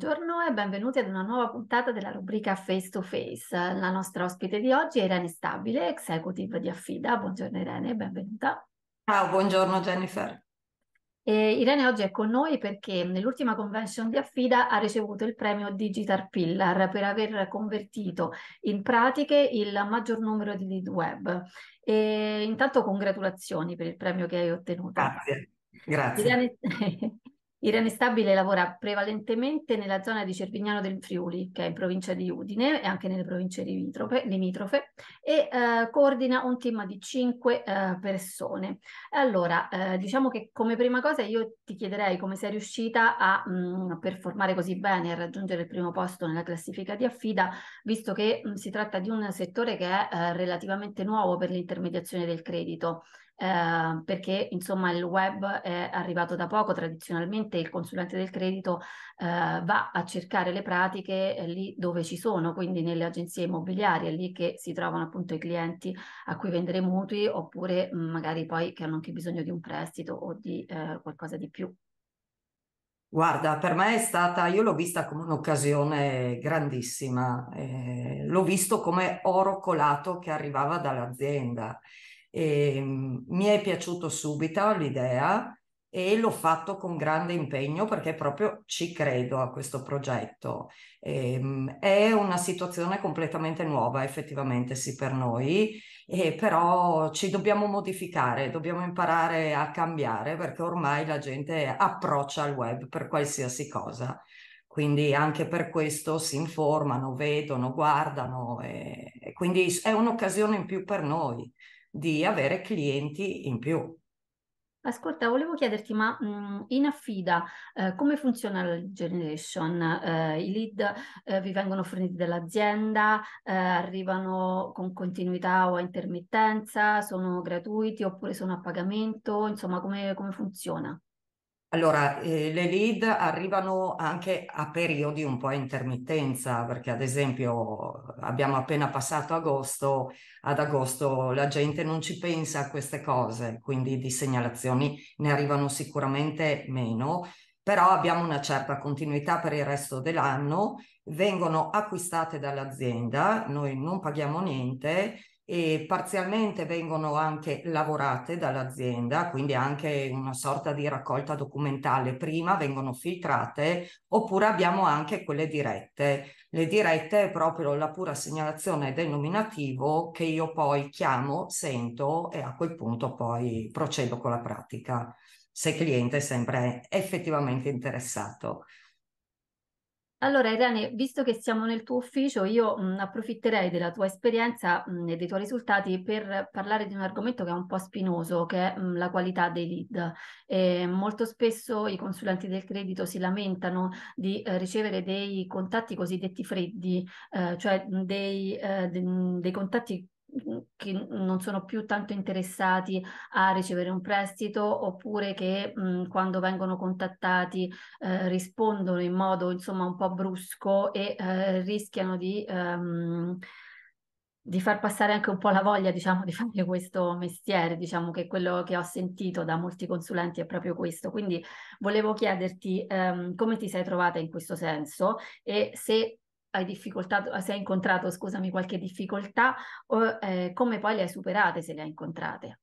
buongiorno e benvenuti ad una nuova puntata della rubrica Face to Face. La nostra ospite di oggi è Irene Stabile, executive di Affida. Buongiorno Irene, benvenuta. Ciao, buongiorno Jennifer. E Irene oggi è con noi perché nell'ultima convention di Affida ha ricevuto il premio Digital Pillar per aver convertito in pratiche il maggior numero di lead web. E intanto congratulazioni per il premio che hai ottenuto. Grazie. Grazie. Irene, Irene Stabile lavora prevalentemente nella zona di Cervignano del Friuli, che è in provincia di Udine e anche nelle province limitrofe, e eh, coordina un team di cinque eh, persone. Allora, eh, diciamo che come prima cosa io ti chiederei come sei riuscita a mh, mm, performare così bene, a raggiungere il primo posto nella classifica di affida, visto che mh, mm, si tratta di un settore che è eh, relativamente nuovo per l'intermediazione del credito eh, perché insomma il web è arrivato da poco, tradizionalmente il consulente del credito eh, va a cercare le pratiche eh, lì dove ci sono, quindi nelle agenzie immobiliari, è lì che si trovano appunto i clienti a cui vendere mutui oppure mh, mm, magari poi che hanno anche bisogno di un prestito o di eh, qualcosa di più. Guarda, per me è stata, io l'ho vista come un'occasione grandissima, eh, l'ho visto come oro colato che arrivava dall'azienda e, ehm, mi è piaciuto subito l'idea e l'ho fatto con grande impegno perché proprio ci credo a questo progetto. E, ehm, è una situazione completamente nuova effettivamente sì per noi, e però ci dobbiamo modificare, dobbiamo imparare a cambiare perché ormai la gente approccia il web per qualsiasi cosa. Quindi anche per questo si informano, vedono, guardano e, e quindi è un'occasione in più per noi di avere clienti in più. Ascolta, volevo chiederti, ma mh, mm, in affida eh, come funziona la generation? Eh, I lead eh, vi vengono forniti dall'azienda, eh, arrivano con continuità o a intermittenza, sono gratuiti oppure sono a pagamento? Insomma, come, come funziona? Allora, eh, le lead arrivano anche a periodi un po' a intermittenza, perché ad esempio abbiamo appena passato agosto, ad agosto la gente non ci pensa a queste cose, quindi di segnalazioni ne arrivano sicuramente meno, però abbiamo una certa continuità per il resto dell'anno, vengono acquistate dall'azienda, noi non paghiamo niente, e parzialmente vengono anche lavorate dall'azienda, quindi anche una sorta di raccolta documentale. Prima vengono filtrate oppure abbiamo anche quelle dirette. Le dirette è proprio la pura segnalazione del nominativo che io poi chiamo, sento e a quel punto poi procedo con la pratica, se il cliente è sempre effettivamente interessato. Allora Irene, visto che siamo nel tuo ufficio, io mh, approfitterei della tua esperienza mh, e dei tuoi risultati per parlare di un argomento che è un po' spinoso, che è mh, la qualità dei lead. E molto spesso i consulenti del credito si lamentano di eh, ricevere dei contatti cosiddetti freddi, eh, cioè dei, eh, de, dei contatti che non sono più tanto interessati a ricevere un prestito oppure che mh, mhmm, quando vengono contattati eh, rispondono in modo insomma un po' brusco e eh, rischiano di, ehm, di, far passare anche un po' la voglia diciamo di fare questo mestiere diciamo che quello che ho sentito da molti consulenti è proprio questo quindi volevo chiederti ehm, come ti sei trovata in questo senso e se hai, difficoltà, se hai incontrato scusami, qualche difficoltà o eh, come poi le hai superate se le hai incontrate?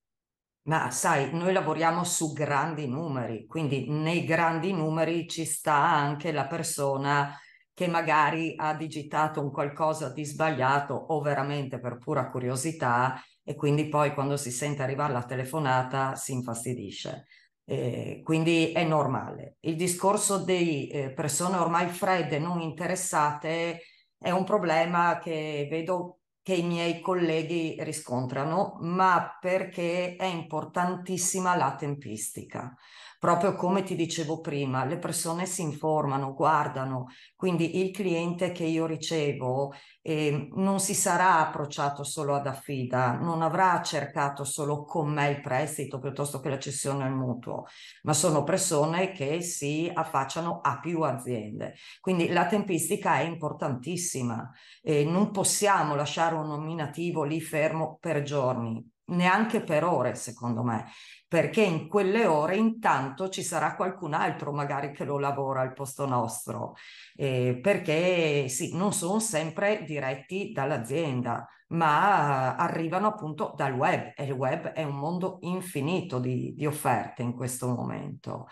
Ma sai, noi lavoriamo su grandi numeri, quindi nei grandi numeri ci sta anche la persona che magari ha digitato un qualcosa di sbagliato o veramente per pura curiosità e quindi poi quando si sente arrivare la telefonata si infastidisce. Eh, quindi è normale. Il discorso di eh, persone ormai fredde, non interessate, è un problema che vedo che i miei colleghi riscontrano, ma perché è importantissima la tempistica. Proprio come ti dicevo prima, le persone si informano, guardano, quindi il cliente che io ricevo eh, non si sarà approcciato solo ad affida, non avrà cercato solo con me il prestito piuttosto che la cessione al mutuo, ma sono persone che si affacciano a più aziende. Quindi la tempistica è importantissima, eh, non possiamo lasciare un nominativo lì fermo per giorni neanche per ore, secondo me, perché in quelle ore intanto ci sarà qualcun altro magari che lo lavora al posto nostro, eh, perché sì, non sono sempre diretti dall'azienda, ma arrivano appunto dal web e il web è un mondo infinito di, di offerte in questo momento.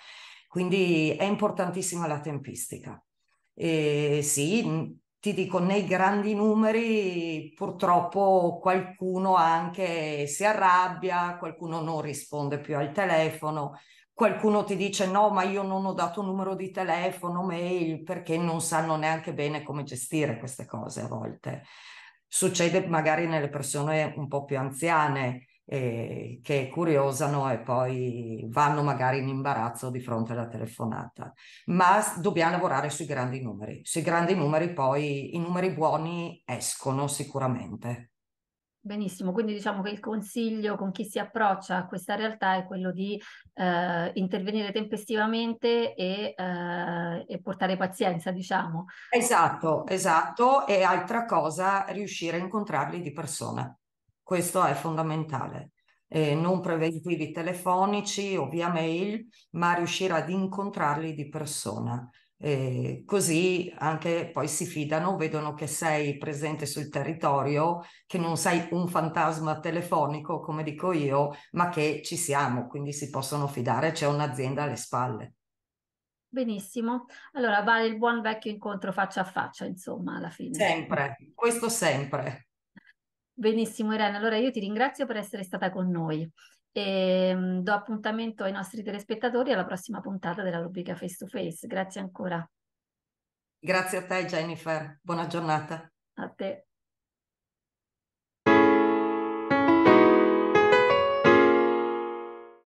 Quindi è importantissima la tempistica. Eh, sì, ti dico, nei grandi numeri purtroppo qualcuno anche si arrabbia, qualcuno non risponde più al telefono, qualcuno ti dice no, ma io non ho dato numero di telefono, mail, perché non sanno neanche bene come gestire queste cose a volte. Succede magari nelle persone un po' più anziane, eh, che curiosano e poi vanno magari in imbarazzo di fronte alla telefonata. Ma dobbiamo lavorare sui grandi numeri. Sui grandi numeri poi i numeri buoni escono sicuramente. Benissimo, quindi diciamo che il consiglio con chi si approccia a questa realtà è quello di eh, intervenire tempestivamente e, eh, e, portare pazienza, diciamo. Esatto, esatto. E altra cosa, riuscire a incontrarli di persona. Questo è fondamentale. Eh, non preventivi telefonici o via mail, ma riuscire ad incontrarli di persona. Eh, così anche poi si fidano, vedono che sei presente sul territorio, che non sei un fantasma telefonico, come dico io, ma che ci siamo, quindi si possono fidare, c'è un'azienda alle spalle. Benissimo, allora vale il buon vecchio incontro faccia a faccia, insomma, alla fine. Sempre, questo sempre. Benissimo Irene, allora io ti ringrazio per essere stata con noi e ehm, do appuntamento ai nostri telespettatori alla prossima puntata della rubrica Face to Face. Grazie ancora. Grazie a te Jennifer, buona giornata. A te.